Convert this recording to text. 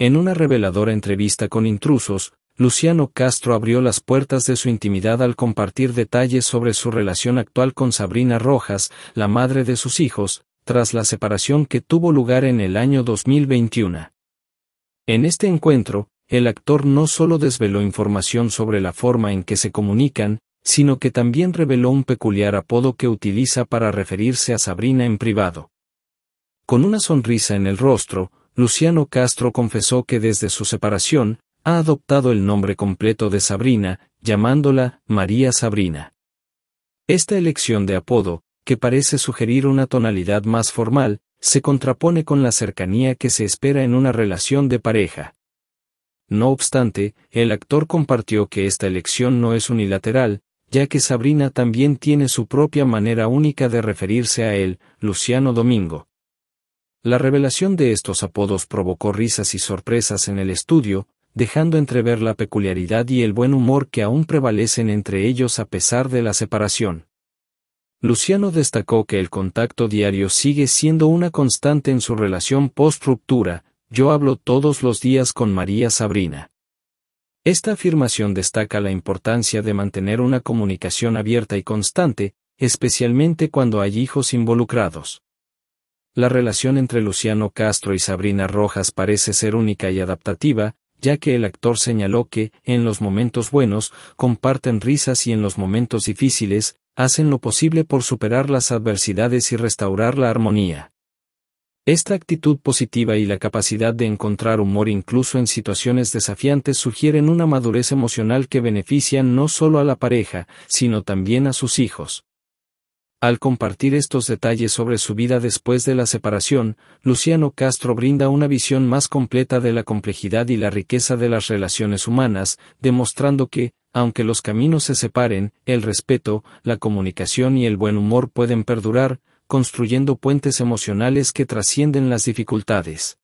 En una reveladora entrevista con intrusos, Luciano Castro abrió las puertas de su intimidad al compartir detalles sobre su relación actual con Sabrina Rojas, la madre de sus hijos, tras la separación que tuvo lugar en el año 2021. En este encuentro, el actor no solo desveló información sobre la forma en que se comunican, sino que también reveló un peculiar apodo que utiliza para referirse a Sabrina en privado. Con una sonrisa en el rostro, Luciano Castro confesó que desde su separación, ha adoptado el nombre completo de Sabrina, llamándola María Sabrina. Esta elección de apodo, que parece sugerir una tonalidad más formal, se contrapone con la cercanía que se espera en una relación de pareja. No obstante, el actor compartió que esta elección no es unilateral, ya que Sabrina también tiene su propia manera única de referirse a él, Luciano Domingo. La revelación de estos apodos provocó risas y sorpresas en el estudio, dejando entrever la peculiaridad y el buen humor que aún prevalecen entre ellos a pesar de la separación. Luciano destacó que el contacto diario sigue siendo una constante en su relación post-ruptura, yo hablo todos los días con María Sabrina. Esta afirmación destaca la importancia de mantener una comunicación abierta y constante, especialmente cuando hay hijos involucrados. La relación entre Luciano Castro y Sabrina Rojas parece ser única y adaptativa, ya que el actor señaló que, en los momentos buenos, comparten risas y en los momentos difíciles, hacen lo posible por superar las adversidades y restaurar la armonía. Esta actitud positiva y la capacidad de encontrar humor incluso en situaciones desafiantes sugieren una madurez emocional que beneficia no solo a la pareja, sino también a sus hijos. Al compartir estos detalles sobre su vida después de la separación, Luciano Castro brinda una visión más completa de la complejidad y la riqueza de las relaciones humanas, demostrando que, aunque los caminos se separen, el respeto, la comunicación y el buen humor pueden perdurar, construyendo puentes emocionales que trascienden las dificultades.